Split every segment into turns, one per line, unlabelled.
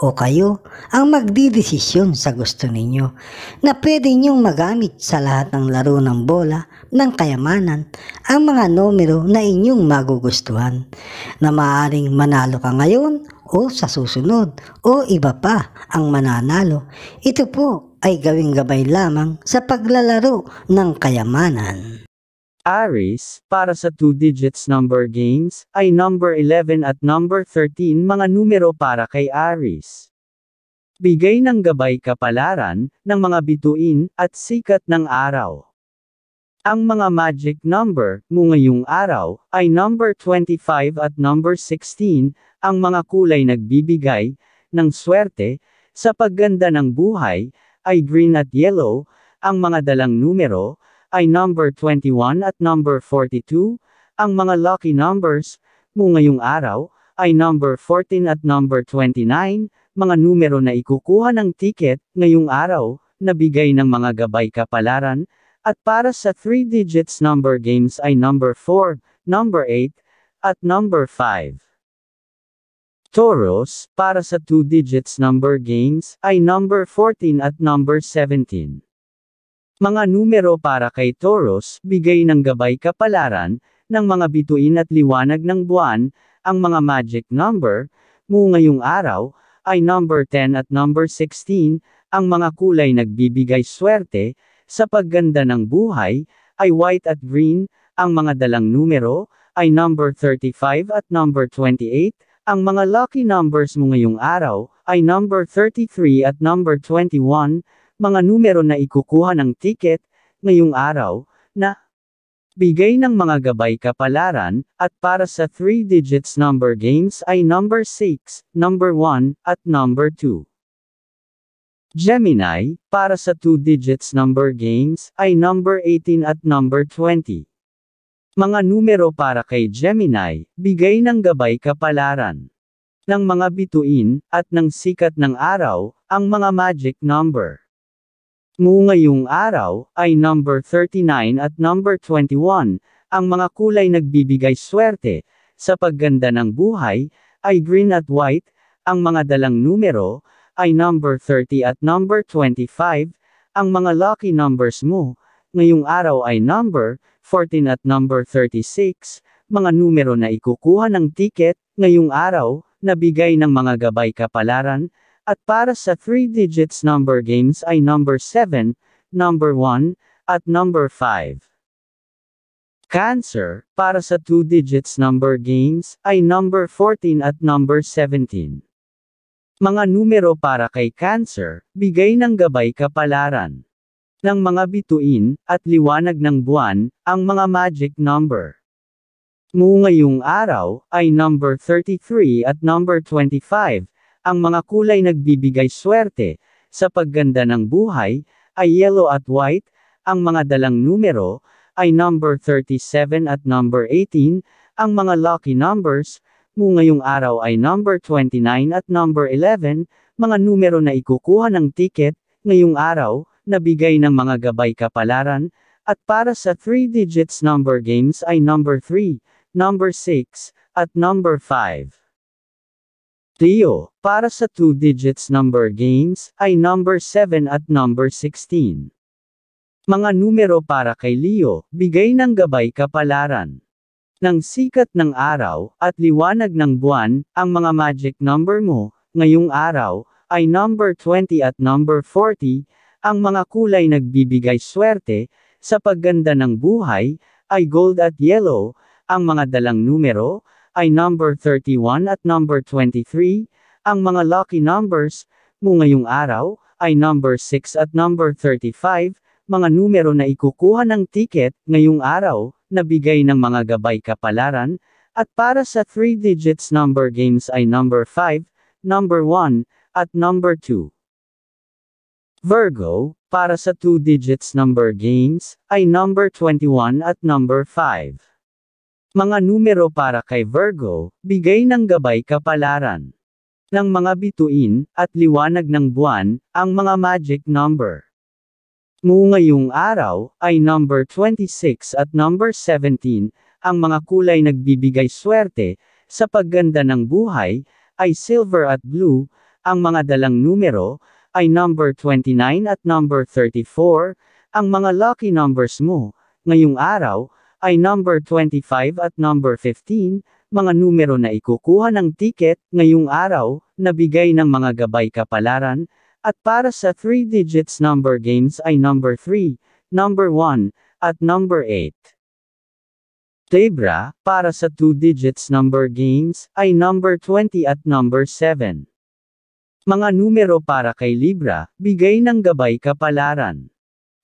o kayo ang magdidesisyon sa gusto ninyo na pwede ninyong magamit sa lahat ng laro ng bola ng kayamanan ang mga numero na inyong magugustuhan na maaring manalo ka ngayon o sa susunod o iba pa ang mananalo. Ito po ay gawing gabay lamang sa paglalaro ng kayamanan.
Aries, para sa 2 digits number games, ay number 11 at number 13 mga numero para kay Aries. Bigay ng gabay kapalaran, ng mga bituin, at sikat ng araw. Ang mga magic number mo ngayong araw ay number 25 at number 16, ang mga kulay nagbibigay ng swerte sa pagganda ng buhay ay green at yellow, ang mga dalang numero ay number 21 at number 42, ang mga lucky numbers mo ngayong araw ay number 14 at number 29, mga numero na ikukuha ng ticket ngayong araw na bigay ng mga gabay kapalaran, at para sa 3 digits number games ay number 4, number 8, at number 5. Toros, para sa 2 digits number games, ay number 14 at number 17. Mga numero para kay Taurus, bigay ng gabay kapalaran, ng mga bituin at liwanag ng buwan, ang mga magic number, mo ngayong araw, ay number 10 at number 16, ang mga kulay nagbibigay swerte, sa pagganda ng buhay, ay white at green, ang mga dalang numero, ay number 35 at number 28, ang mga lucky numbers mo ngayong araw, ay number 33 at number 21, mga numero na ikukuha ng tiket, ngayong araw, na Bigay ng mga gabay kapalaran, at para sa 3 digits number games ay number 6, number 1, at number 2. Gemini, para sa 2 digits number games ay number 18 at number 20. Mga numero para kay Gemini, bigay ng gabay kapalaran. Ng mga bituin, at ng sikat ng araw, ang mga magic number ngayong araw, ay number 39 at number 21, ang mga kulay nagbibigay swerte, sa pagganda ng buhay, ay green at white, ang mga dalang numero, ay number 30 at number 25, ang mga lucky numbers mo, ngayong araw ay number 14 at number 36, mga numero na ikukuha ng ticket, ngayong araw, nabigay ng mga gabay kapalaran, at para sa 3 digits number games ay number 7, number 1, at number 5. Cancer, para sa 2 digits number games, ay number 14 at number 17. Mga numero para kay Cancer, bigay ng gabay kapalaran ng mga bituin, at liwanag ng buwan, ang mga magic number. ngayong araw, ay number 33 at number 25, ang mga kulay nagbibigay swerte sa pagganda ng buhay ay yellow at white, ang mga dalang numero ay number 37 at number 18, ang mga lucky numbers mo ngayong araw ay number 29 at number 11, mga numero na ikukuha ng ticket ngayong araw nabigay ng mga gabay kapalaran at para sa 3 digits number games ay number 3, number 6 at number 5. Trio, para sa 2 digits number games, ay number 7 at number 16. Mga numero para kay Leo, bigay ng gabay kapalaran. Nang sikat ng araw, at liwanag ng buwan, ang mga magic number mo, ngayong araw, ay number 20 at number 40, ang mga kulay nagbibigay swerte, sa pagganda ng buhay, ay gold at yellow, ang mga dalang numero, ay number 31 at number 23, ang mga lucky numbers mo ngayong araw ay number 6 at number 35, mga numero na ikukuha ng ticket ngayong araw na bigay ng mga gabay kapalaran, at para sa 3 digits number games ay number 5, number 1, at number 2. Virgo, para sa 2 digits number games, ay number 21 at number 5. Mga numero para kay Virgo, bigay ng gabay kapalaran. Ng mga bituin, at liwanag ng buwan, ang mga magic number. Mo ngayong araw, ay number 26 at number 17, ang mga kulay nagbibigay swerte, sa pagganda ng buhay, ay silver at blue, ang mga dalang numero, ay number 29 at number 34, ang mga lucky numbers mo, ngayong araw, ay number 25 at number 15, mga numero na ikukuha ng tiket ngayong araw, nabigay ng mga gabay kapalaran, at para sa 3 digits number games ay number 3, number 1, at number 8. Tebra, para sa 2 digits number games, ay number 20 at number 7. Mga numero para kay Libra, bigay ng gabay kapalaran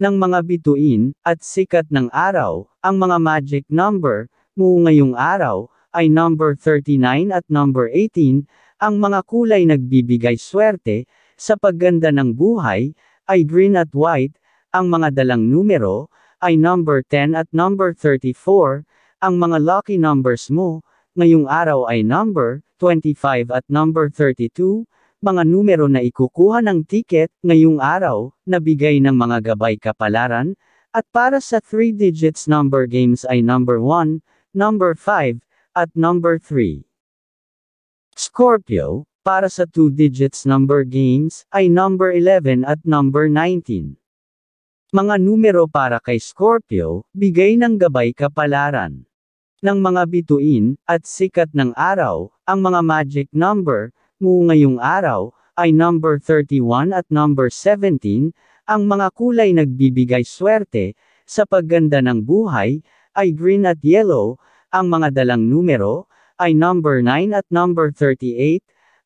ng mga bituin, at sikat ng araw, ang mga magic number, mo ngayong araw, ay number 39 at number 18, ang mga kulay nagbibigay swerte, sa pagganda ng buhay, ay green at white, ang mga dalang numero, ay number 10 at number 34, ang mga lucky numbers mo, ngayong araw ay number 25 at number 32, mga numero na ikukuha ng tiket ngayong araw, nabigay ng mga gabay kapalaran, at para sa 3 digits number games ay number 1, number 5, at number 3. Scorpio, para sa 2 digits number games ay number 11 at number 19. Mga numero para kay Scorpio, bigay ng gabay kapalaran. Ng mga bituin, at sikat ng araw, ang mga magic number, mo ngayong araw, ay number 31 at number 17, ang mga kulay nagbibigay swerte, sa pagganda ng buhay, ay green at yellow, ang mga dalang numero, ay number 9 at number 38,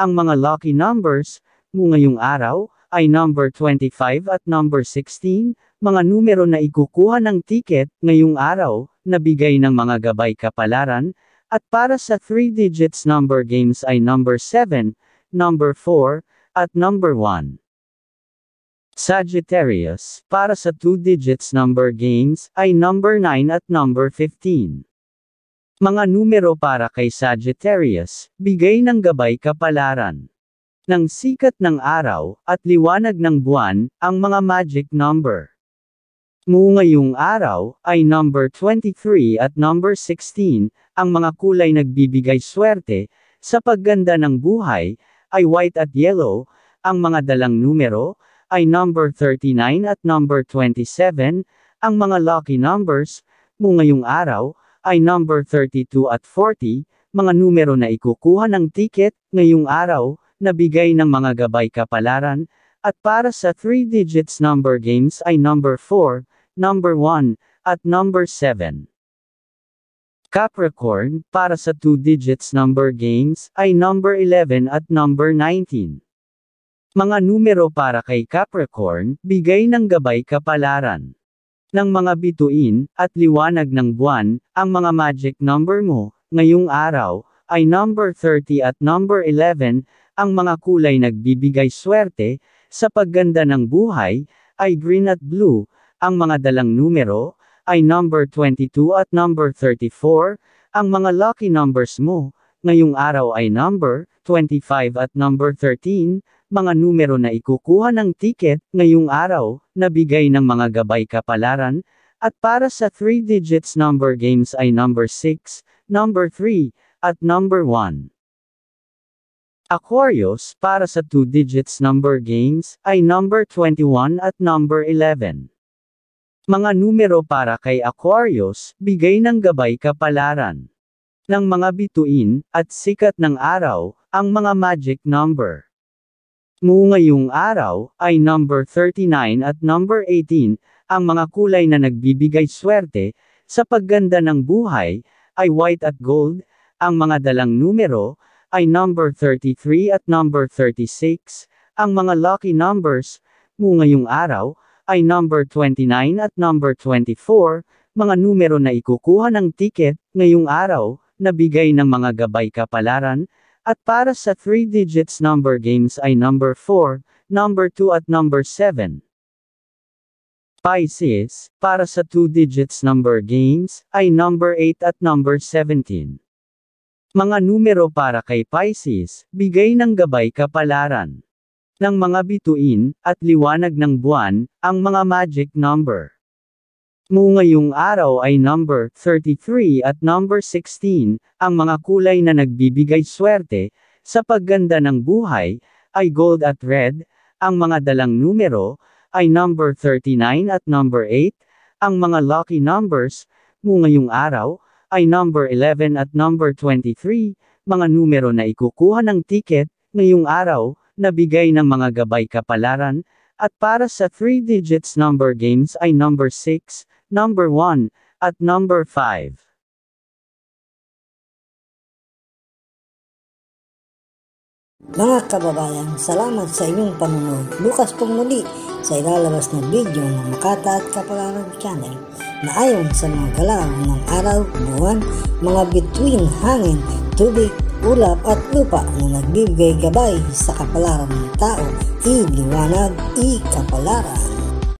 ang mga lucky numbers, mo ngayong araw, ay number 25 at number 16, mga numero na ikukuha ng ticket ngayong araw, nabigay ng mga gabay kapalaran, at para sa 3 digits number games ay number 7, number 4, at number 1. Sagittarius, para sa 2 digits number games, ay number 9 at number 15. Mga numero para kay Sagittarius, bigay ng gabay kapalaran. Ng sikat ng araw, at liwanag ng buwan, ang mga magic number. Mu ngayong araw, ay number 23 at number 16, ang mga kulay nagbibigay swerte, sa pagganda ng buhay, ay white at yellow, ang mga dalang numero, ay number 39 at number 27, ang mga lucky numbers, mo ngayong araw, ay number 32 at 40, mga numero na ikukuha ng ticket, ngayong araw, na bigay ng mga gabay kapalaran, at para sa 3 digits number games ay number 4, number 1, at number 7. Capricorn, para sa 2 digits number games, ay number 11 at number 19. Mga numero para kay Capricorn, bigay ng gabay kapalaran. Ng mga bituin, at liwanag ng buwan, ang mga magic number mo, ngayong araw, ay number 30 at number 11, ang mga kulay nagbibigay swerte, sa pagganda ng buhay, ay green at blue, ang mga dalang numero ay number 22 at number 34, ang mga lucky numbers mo, ngayong araw ay number 25 at number 13, mga numero na ikukuha ng ticket ngayong araw, nabigay ng mga gabay kapalaran, at para sa 3 digits number games ay number 6, number 3, at number 1. Aquarius para sa 2 digits number games ay number 21 at number 11. Mga numero para kay Aquarius, bigay ng gabay kapalaran. Ng mga bituin, at sikat ng araw, ang mga magic number. Mo ngayong araw, ay number 39 at number 18, ang mga kulay na nagbibigay swerte, sa pagganda ng buhay, ay white at gold, ang mga dalang numero, ay number 33 at number 36, ang mga lucky numbers, mo ngayong araw, ay number 29 at number 24, mga numero na ikukuha ng ticket ngayong araw, nabigay ng mga gabay kapalaran, at para sa 3 digits number games ay number 4, number 2 at number 7. Pisces, para sa 2 digits number games ay number 8 at number 17. Mga numero para kay Pisces, bigay ng gabay kapalaran ng mga bituin, at liwanag ng buwan, ang mga magic number. Ngu ngayong araw ay number 33 at number 16, ang mga kulay na nagbibigay swerte, sa pagganda ng buhay, ay gold at red, ang mga dalang numero, ay number 39 at number 8, ang mga lucky numbers, ngu ngayong araw, ay number 11 at number 23, mga numero na ikukuha ng ticket, ngayong araw, nabigay ng mga gabay kapalaran, at para sa 3 digits number games ay number 6, number 1, at number 5. Mga kababayan, salamat
sa inyong panunod. Bukas pong muli sa ilalabas na video ng Makata at Kapalaran Channel na ayon sa mga galaw ng araw, buwan, mga bituin, hangin, tubig, ulap at lupa na nagbibigay gabay sa kapalaran ng tao. I liwanag, i kapalaran.